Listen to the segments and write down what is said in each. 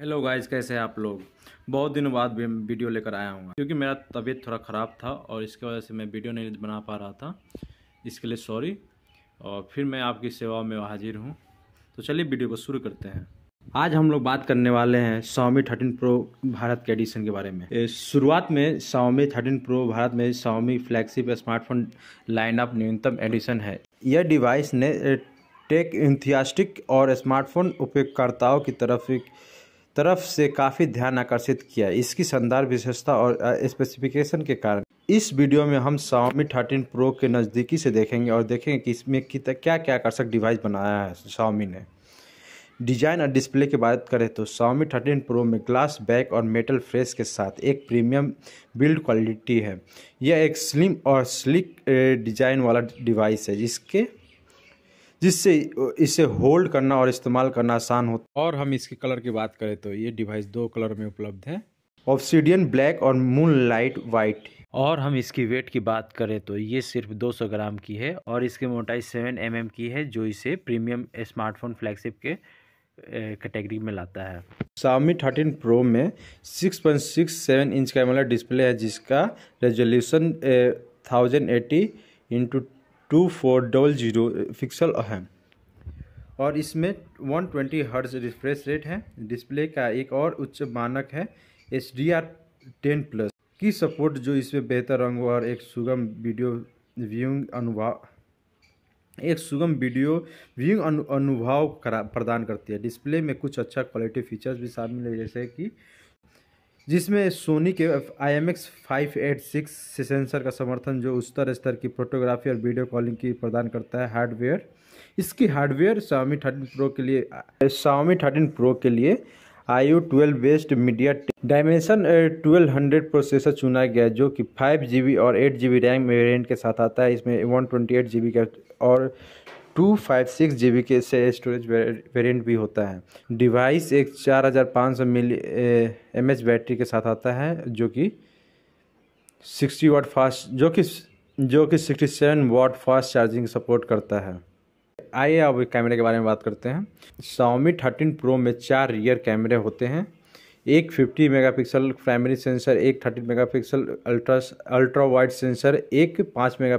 hello guys कैसे हैं आप लोग बहुत दिनों बाद वीडियो लेकर आया हूँ क्योंकि मेरा तबीयत थोड़ा ख़राब था और इसके वजह से मैं वीडियो नहीं बना पा रहा था इसके लिए सॉरी और फिर मैं आपकी सेवा में हाजिर हूँ तो चलिए वीडियो को शुरू करते हैं आज हम लोग बात करने वाले हैं सावमी थर्टीन प्रो भारत के एडिशन के बारे में शुरुआत में सावमी थर्टीन प्रो भारत में सावमी फ्लैगशिप स्मार्टफोन लाइनअप न्यूनतम एडिशन है यह डिवाइस ने टेक इंथियास्टिक और स्मार्टफोन उपयोगकर्ताओं की तरफ तरफ से काफ़ी ध्यान आकर्षित किया इसकी शानदार विशेषता और स्पेसिफिकेशन के कारण इस वीडियो में हम Xiaomi थर्टीन प्रो के नज़दीकी से देखेंगे और देखेंगे कि इसमें क्या क्या आकर्षक डिवाइस बनाया है Xiaomi ने डिजाइन और डिस्प्ले की बात करें तो Xiaomi थर्टीन प्रो में ग्लास बैक और मेटल फ्रेस के साथ एक प्रीमियम बिल्ड क्वालिटी है यह एक स्लिम और स्लिक डिजाइन वाला डिवाइस है जिसके जिससे इसे होल्ड करना और इस्तेमाल करना आसान होता और हम इसके कलर की बात करें तो ये डिवाइस दो कलर में उपलब्ध है ऑप्सीडियन ब्लैक और मून लाइट वाइट और हम इसकी वेट की बात करें तो ये सिर्फ 200 ग्राम की है और इसकी मोटाई 7 एम mm की है जो इसे प्रीमियम स्मार्टफोन फ्लैगशिप के कैटेगरी में लाता है सामी 13 प्रो में 6.67 इंच का डिस्प्ले है जिसका resolution 1080 into two four double zero pixel है और इसमें one twenty hertz refresh rate है डिस्प्ले का एक और उच्च मानक है H D R ten plus की सपोर्ट जो इसमें बेहतर रंग और एक सुगम वीडियो व्यूइंग अनुभव एक सुगम वीडियो व्यूइंग अनु, अनुभव प्रदान करती है डिस्प्ले में कुछ अच्छा क्वालिटी फीचर्स भी शामिल है जैसे कि जिसमें सोनी के I M X five eight six sensor का समर्थन जो उच्चतर स्तर की फोटोग्राफी और वीडियो कॉलिंग की प्रदान करता है हार्डवेयर इसकी हार्डवेयर सावमी थर्टीन प्रो के लिए शाओमी थर्टीन प्रो के लिए I O twelve based media dimension twelve hundred processor चुना गया जो कि फाइव जी बी और eight G B RAM variant के साथ आता है इसमें one twenty eight G B का और two five six G B के से स्टोरेज वेरिएंट भी होता है डिवाइस एक चार हज़ार पाँच सौ मिली एम एच बैटरी के साथ आता है जो कि सिक्सटी वाट फास्ट जो कि जो कि sixty seven watt fast charging support करता है आइए अब कैमरे के बारे में बात करते हैं सोमी थर्टीन प्रो में चार रियर कैमरे होते हैं एक फिफ्टी मेगा प्राइमरी सेंसर एक thirteen mega ultra ultra wide sensor एक पाँच मेगा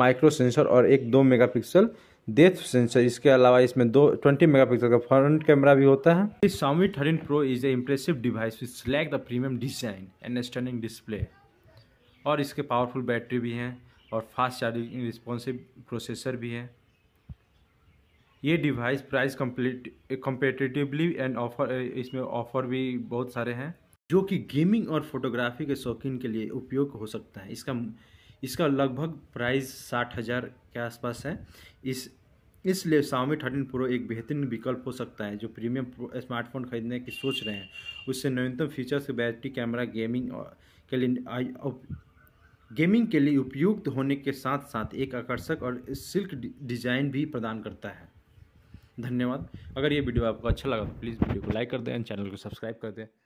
माइक्रो सेंसर और एक दो मेगापिक्सल डेथ सेंसर इसके अलावा इसमें दो ट्वेंटी मेगापिक्सल का फ्रंट कैमरा भी होता है इस Xiaomi thirteen pro is a impressive device which lack the premium design and standing display और इसके पावरफुल बैटरी भी हैं और फास्ट चार्जिंग रिस्पॉन्सिव प्रोसेसर भी है ये device price competitively and offer इसमें ऑफर भी बहुत सारे हैं जो कि गेमिंग और फोटोग्राफी के शौकीन के लिए उपयोग हो सकता है इसका इसका लगभग प्राइस साठ हज़ार के आसपास है इस इसलिए सावी थर्टीन प्रो एक बेहतरीन विकल्प हो सकता है जो प्रीमियम स्मार्टफोन खरीदने की सोच रहे हैं उससे नवीनतम फीचर्स बैटरी कैमरा गेमिंग के लिए गेमिंग के लिए उपयुक्त होने के साथ साथ एक आकर्षक और सिल्क डिजाइन भी प्रदान करता है धन्यवाद अगर ये वीडियो आपको अच्छा लगा तो प्लीज़ वीडियो को लाइक कर दें चैनल को सब्सक्राइब कर दें